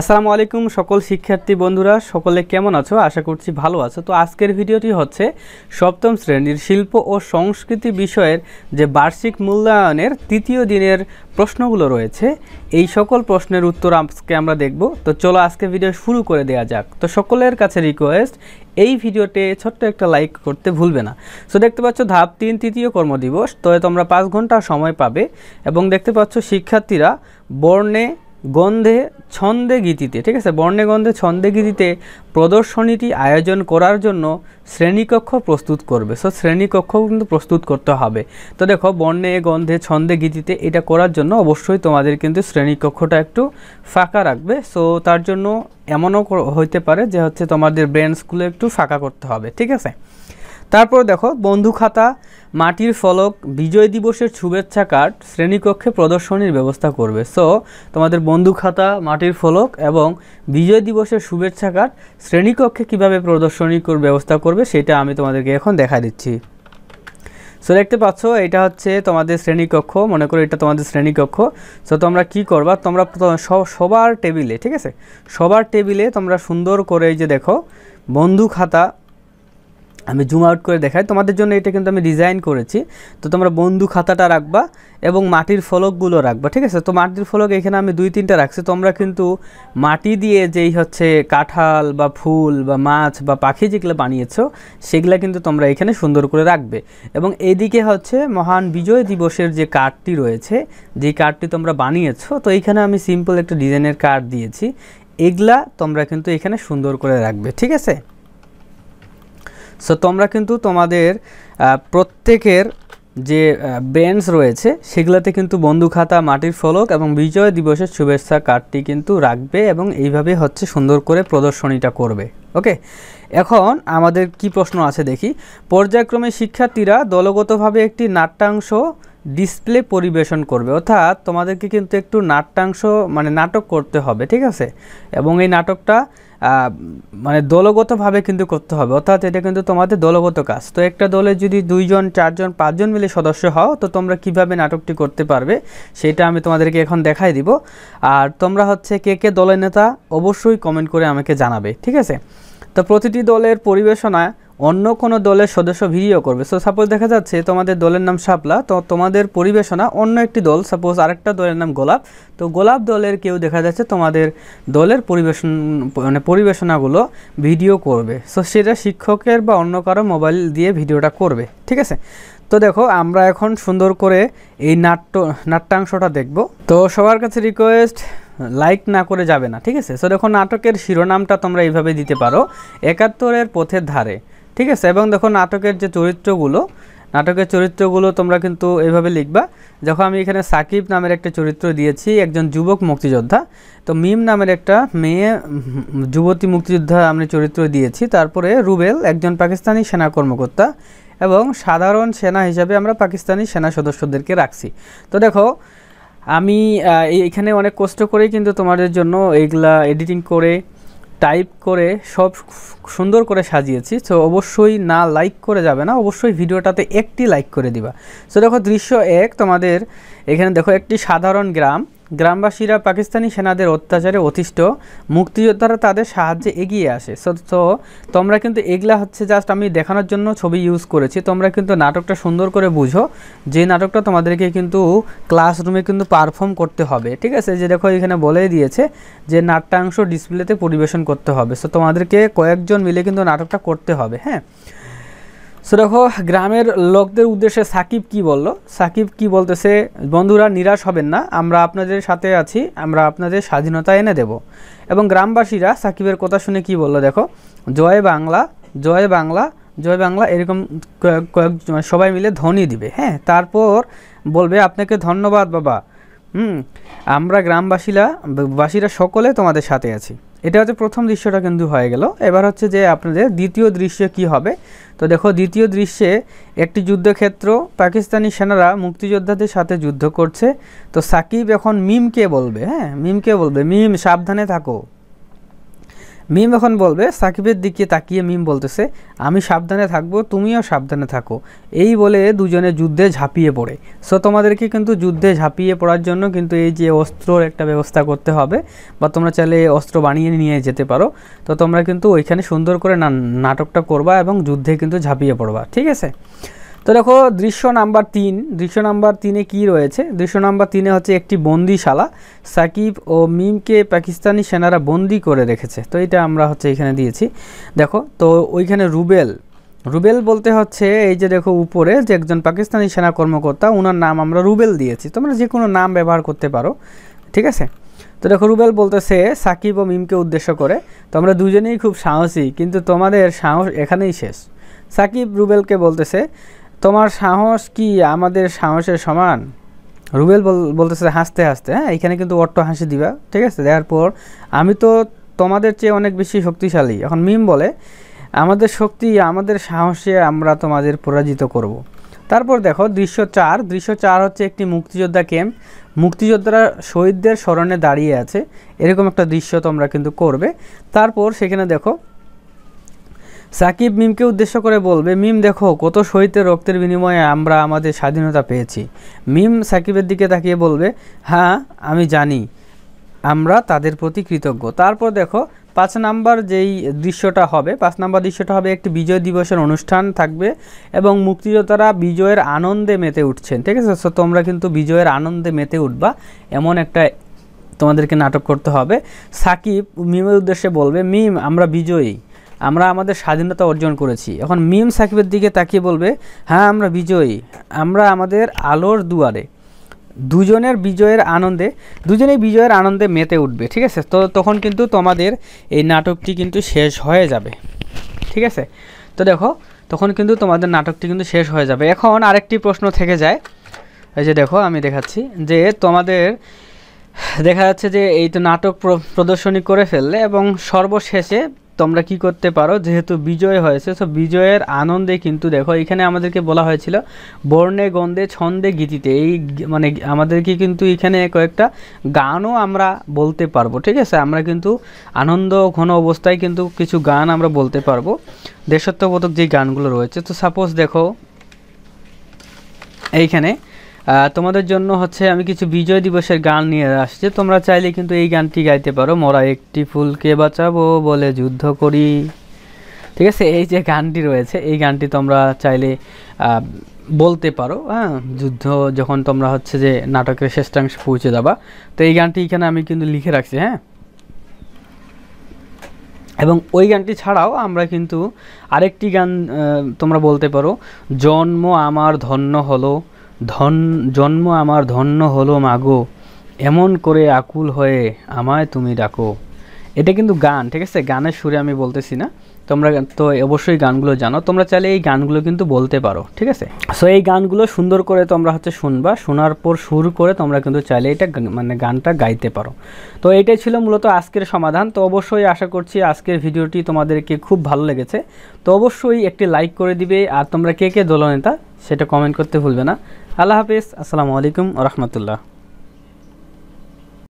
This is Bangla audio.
আসসালামু আলাইকুম সকল শিক্ষার্থী বন্ধুরা সকলে কেমন আছো আশা করছি ভালো আছো তো আজকের ভিডিওটি হচ্ছে সপ্তম শ্রেণীর শিল্প ও সংস্কৃতি বিষয়ের যে বার্ষিক মূল্যায়নের তৃতীয় দিনের প্রশ্নগুলো রয়েছে এই সকল প্রশ্নের উত্তর আজকে আমরা দেখব তো চলো আজকে ভিডিও শুরু করে দেওয়া যাক তো সকলের কাছে রিকোয়েস্ট এই ভিডিওতে ছোট্ট একটা লাইক করতে ভুলবে না সো দেখতে পাচ্ছ ধাপ তিন তৃতীয় কর্মদিবস তো তোমরা পাঁচ ঘন্টা সময় পাবে এবং দেখতে পাচ্ছ শিক্ষার্থীরা বর্ণে গন্ধে ছন্দে গীতিতে ঠিক আছে বর্ণে গন্ধে ছন্দে গীতিতে প্রদর্শনীটি আয়োজন করার জন্য শ্রেণীকক্ষ প্রস্তুত করবে সো শ্রেণীকক্ষ কিন্তু প্রস্তুত করতে হবে তো দেখো বর্ণে গন্ধে ছন্দে গীতিতে এটা করার জন্য অবশ্যই তোমাদের কিন্তু শ্রেণীকক্ষটা একটু ফাঁকা রাখবে সো তার জন্য এমনও হইতে পারে যে হচ্ছে তোমাদের স্কুলে একটু ফাঁকা করতে হবে ঠিক আছে তারপর দেখো বন্ধু খাতা মাটির ফলক বিজয় দিবসের শুভেচ্ছা কার্ড শ্রেণীকক্ষে প্রদর্শনীর ব্যবস্থা করবে সো তোমাদের বন্ধু খাতা মাটির ফলক এবং বিজয় দিবসের শুভেচ্ছা কার্ড শ্রেণীকক্ষে কিভাবে প্রদর্শনী ব্যবস্থা করবে সেটা আমি তোমাদেরকে এখন দেখা দিচ্ছি সো দেখতে পাচ্ছ এটা হচ্ছে তোমাদের শ্রেণীকক্ষ মনে করো এটা তোমাদের শ্রেণীকক্ষ সো তোমরা কি করবা তোমরা সবার টেবিলে ঠিক আছে সবার টেবিলে তোমরা সুন্দর করে এই যে দেখো বন্ধু খাতা আমি জুম আউট করে দেখাই তোমাদের জন্য এটা কিন্তু আমি ডিজাইন করেছি তো তোমরা বন্ধু খাতাটা রাখবা এবং মাটির ফলকগুলো রাখবা ঠিক আছে তো মাটির ফলক এখানে আমি দুই তিনটা রাখছি তোমরা কিন্তু মাটি দিয়ে যেই হচ্ছে কাঁঠাল বা ফুল বা মাছ বা পাখি যেগুলো বানিয়েছো সেগুলো কিন্তু তোমরা এখানে সুন্দর করে রাখবে এবং এদিকে হচ্ছে মহান বিজয় দিবসের যে কার্ডটি রয়েছে যে কার্ডটি তোমরা বানিয়েছো তো এইখানে আমি সিম্পল একটা ডিজাইনের কার্ড দিয়েছি এগুলা তোমরা কিন্তু এখানে সুন্দর করে রাখবে ঠিক আছে সো তোমরা কিন্তু তোমাদের প্রত্যেকের যে বেঞ্চ রয়েছে সেগুলোতে কিন্তু বন্ধুখাতা মাটির ফলক এবং বিজয় দিবসের শুভেচ্ছা কার্ডটি কিন্তু রাখবে এবং এইভাবে হচ্ছে সুন্দর করে প্রদর্শনীটা করবে ওকে এখন আমাদের কি প্রশ্ন আছে দেখি পর্যায়ক্রমে শিক্ষার্থীরা দলগতভাবে একটি নাট্যাংশ ডিসপ্লে পরিবেশন করবে অর্থাৎ তোমাদেরকে কিন্তু একটু নাট্যাংশ মানে নাটক করতে হবে ঠিক আছে এবং এই নাটকটা মানে দলগতভাবে কিন্তু করতে হবে অর্থাৎ এটা কিন্তু তোমাদের দলগত কাজ তো একটা দলে যদি দুইজন চারজন পাঁচজন মিলে সদস্য হও তো তোমরা কিভাবে নাটকটি করতে পারবে সেটা আমি তোমাদেরকে এখন দেখাই দিব আর তোমরা হচ্ছে কে কে দলের নেতা অবশ্যই কমেন্ট করে আমাকে জানাবে ঠিক আছে তো প্রতিটি দলের পরিবেশনায় অন্য কোনো দলের সদস্য ভিডিও করবে সো সাপোজ দেখা যাচ্ছে তোমাদের দলের নাম শাপলা তো তোমাদের পরিবেশনা অন্য একটি দল সাপোজ আরেকটা দলের নাম গোলাপ তো গোলাপ দলের কেউ দেখা যাচ্ছে তোমাদের দলের পরিবেশন মানে পরিবেশনাগুলো ভিডিও করবে সো সেটা শিক্ষকের বা অন্য কারো মোবাইল দিয়ে ভিডিওটা করবে ঠিক আছে তো দেখো আমরা এখন সুন্দর করে এই নাট্য নাট্যাংশটা দেখব তো সবার কাছে রিকোয়েস্ট লাইক না করে যাবে না ঠিক আছে সো দেখো নাটকের শিরোনামটা তোমরা এইভাবে দিতে পারো একাত্তরের পথের ধারে ঠিক আছে এবং দেখো নাটকের যে চরিত্রগুলো নাটকের চরিত্রগুলো তোমরা কিন্তু এভাবে লিখবা যখন আমি এখানে সাকিব নামের একটা চরিত্র দিয়েছি একজন যুবক মুক্তিযোদ্ধা তো মিম নামের একটা মেয়ে যুবতী মুক্তিযোদ্ধা আমি চরিত্র দিয়েছি তারপরে রুবেল একজন পাকিস্তানি সেনা কর্মকর্তা এবং সাধারণ সেনা হিসাবে আমরা পাকিস্তানি সেনা সদস্যদেরকে রাখছি তো দেখো আমি এখানে অনেক কষ্ট করেই কিন্তু তোমাদের জন্য এইগুলা এডিটিং করে টাইপ করে সব সুন্দর করে সাজিয়েছি তো অবশ্যই না লাইক করে যাবে না অবশ্যই ভিডিওটাতে একটি লাইক করে দিবা তো দেখো দৃশ্য এক তোমাদের এখানে দেখো একটি সাধারণ গ্রাম গ্রামবাসীরা পাকিস্তানি সেনাদের অত্যাচারে অতিষ্ঠ মুক্তিযোদ্ধারা তাদের সাহায্যে এগিয়ে আসে সো তো তোমরা কিন্তু এগুলা হচ্ছে জাস্ট আমি দেখানোর জন্য ছবি ইউজ করেছি তোমরা কিন্তু নাটকটা সুন্দর করে বুঝো যে নাটকটা তোমাদেরকে কিন্তু ক্লাসরুমে কিন্তু পারফর্ম করতে হবে ঠিক আছে যে দেখো এখানে বলেই দিয়েছে যে নাট্যাংশ ডিসপ্লেতে পরিবেশন করতে হবে সো তোমাদেরকে কয়েকজন মিলে কিন্তু নাটকটা করতে হবে হ্যাঁ সো দেখো গ্রামের লোকদের উদ্দেশ্যে সাকিব কি বলল সাকিব কি বলতেছে বন্ধুরা নিরাশ হবেন না আমরা আপনাদের সাথে আছি আমরা আপনাদের স্বাধীনতা এনে দেব এবং গ্রামবাসীরা সাকিবের কথা শুনে কি বলল দেখো জয় বাংলা জয় বাংলা জয় বাংলা এরকম কয়েক সবাই মিলে ধনী দিবে হ্যাঁ তারপর বলবে আপনাকে ধন্যবাদ বাবা হুম আমরা গ্রামবাসীরা বাসীরা সকলে তোমাদের সাথে আছি এটা হচ্ছে প্রথম দৃশ্যটা কিন্তু হয়ে গেল এবার হচ্ছে যে আপনাদের দ্বিতীয় দৃশ্যে কি হবে তো দেখো দ্বিতীয় দৃশ্যে একটি যুদ্ধক্ষেত্র পাকিস্তানি সেনারা মুক্তিযোদ্ধাদের সাথে যুদ্ধ করছে তো সাকিব এখন মিমকে বলবে হ্যাঁ মিমকে বলবে মিম সাবধানে থাকো মিম এখন বলবে সাকিবের দিকে তাকিয়ে মিম বলতেছে আমি সাবধানে থাকবো তুমিও সাবধানে থাকো এই বলে দুজনে যুদ্ধে ঝাঁপিয়ে পড়ে সো তোমাদেরকে কিন্তু যুদ্ধে ঝাঁপিয়ে পড়ার জন্য কিন্তু এই যে অস্ত্রর একটা ব্যবস্থা করতে হবে বা তোমরা চাইলে অস্ত্র বানিয়ে নিয়ে যেতে পারো তো তোমরা কিন্তু ওইখানে সুন্দর করে নাটকটা করবা এবং যুদ্ধে কিন্তু ঝাঁপিয়ে পড়বা ঠিক আছে তো দেখো দৃশ্য নাম্বার তিন দৃশ্য নাম্বার তিনে কি রয়েছে দৃশ্য নাম্বার তিনে হচ্ছে একটি বন্দিশালা সাকিব ও মিমকে পাকিস্তানি সেনারা বন্দি করে রেখেছে তো এটা আমরা হচ্ছে এখানে দিয়েছি দেখো তো ওইখানে রুবেল রুবেল বলতে হচ্ছে এই যে দেখো উপরে যে একজন পাকিস্তানি সেনা কর্মকর্তা ওনার নাম আমরা রুবেল দিয়েছি তোমরা যে কোনো নাম ব্যবহার করতে পারো ঠিক আছে তো দেখো রুবেল বলতেছে সাকিব ও মিমকে উদ্দেশ্য করে তোমরা দুজনেই খুব সাহসী কিন্তু তোমাদের সাহস এখানেই শেষ সাকিব রুবেলকে বলতেছে তোমার সাহস কি আমাদের সাহসের সমান রুবেল বলতেছে হাসতে হাসতে হ্যাঁ এখানে কিন্তু অট্ট হাসি দিবা ঠিক আছে দেওয়ার পর আমি তো তোমাদের চেয়ে অনেক বেশি শক্তিশালী এখন মিম বলে আমাদের শক্তি আমাদের সাহসে আমরা তোমাদের পরাজিত করব। তারপর দেখো দৃশ্য চার দৃশ্য চার হচ্ছে একটি মুক্তিযোদ্ধা ক্যাম্প মুক্তিযোদ্ধারা শহীদদের স্মরণে দাঁড়িয়ে আছে এরকম একটা দৃশ্য তোমরা কিন্তু করবে তারপর সেখানে দেখো সাকিব মিমকে উদ্দেশ্য করে বলবে মিম দেখো কত সহিতে রক্তের বিনিময়ে আমরা আমাদের স্বাধীনতা পেয়েছি মিম সাকিবের দিকে তাকিয়ে বলবে হ্যাঁ আমি জানি আমরা তাদের প্রতি কৃতজ্ঞ তারপর দেখো পাঁচ নাম্বার যেই দৃশ্যটা হবে পাঁচ নাম্বার দৃশ্যটা হবে একটি বিজয় দিবসের অনুষ্ঠান থাকবে এবং মুক্তিযোদ্ধারা বিজয়ের আনন্দে মেতে উঠছেন ঠিক আছে সো তোমরা কিন্তু বিজয়ের আনন্দে মেতে উঠবা এমন একটা তোমাদেরকে নাটক করতে হবে সাকিব মিমের উদ্দেশ্যে বলবে মিম আমরা বিজয়ী আমরা আমাদের স্বাধীনতা অর্জন করেছি এখন মিম সাকিবের দিকে তাকিয়ে বলবে হ্যাঁ আমরা বিজয়ী আমরা আমাদের আলোর দুয়ারে দুজনের বিজয়ের আনন্দে দুজনেই বিজয়ের আনন্দে মেতে উঠবে ঠিক আছে তো তখন কিন্তু তোমাদের এই নাটকটি কিন্তু শেষ হয়ে যাবে ঠিক আছে তো দেখো তখন কিন্তু তোমাদের নাটকটি কিন্তু শেষ হয়ে যাবে এখন আরেকটি প্রশ্ন থেকে যায় এই যে দেখো আমি দেখাচ্ছি যে তোমাদের দেখা যাচ্ছে যে এই তো নাটক প্রদর্শনী করে ফেললে এবং সর্বশেষে তোমরা কি করতে পারো যেহেতু বিজয় হয়েছে সো বিজয়ের আনন্দে কিন্তু দেখো এখানে আমাদেরকে বলা হয়েছিল বর্ণে গন্ধে ছন্দে গীতিতে এই মানে আমাদেরকে কিন্তু এখানে কয়েকটা গানও আমরা বলতে পারবো ঠিক আছে আমরা কিন্তু আনন্দ ঘন অবস্থায় কিন্তু কিছু গান আমরা বলতে পারবো দেশত্ববোধক যে গানগুলো রয়েছে তো সাপোজ দেখো এইখানে তোমাদের জন্য হচ্ছে আমি কিছু বিজয় দিবসের গান নিয়ে আসছি তোমরা চাইলে কিন্তু এই গানটি গাইতে পারো মরা একটি ফুলকে বাঁচাবো বলে যুদ্ধ করি ঠিক আছে এই যে গানটি রয়েছে এই গানটি তোমরা চাইলে বলতে পারো হ্যাঁ যুদ্ধ যখন তোমরা হচ্ছে যে নাটকের শ্রেষ্ঠাংশে পৌঁছে যাবা তো এই গানটি এখানে আমি কিন্তু লিখে রাখছি হ্যাঁ এবং ওই গানটি ছাড়াও আমরা কিন্তু আরেকটি গান তোমরা বলতে পারো জন্ম আমার ধন্য হলো ধন জন্ম আমার ধন্য হলো মাগো এমন করে আকুল হয়ে আমায় তুমি ডাকো এটা কিন্তু গান ঠিক আছে গানের সুরে আমি বলতেছি না তোমরা তো অবশ্যই গানগুলো জানো তোমরা চাইলে এই গানগুলো কিন্তু বলতে পারো ঠিক আছে সো এই গানগুলো সুন্দর করে তোমরা হচ্ছে শুনবা শোনার পর সুর করে তোমরা কিন্তু চাইলে এটা মানে গানটা গাইতে পারো তো এটাই ছিল মূলত আজকের সমাধান তো অবশ্যই আশা করছি আজকের ভিডিওটি তোমাদেরকে খুব ভালো লেগেছে তো অবশ্যই একটি লাইক করে দিবে আর তোমরা কে কে দলনেতা সেটা কমেন্ট করতে ভুলবে না আল্লাহ হাফিজ আসসালামু আলাইকুম রহমতুল্লাহ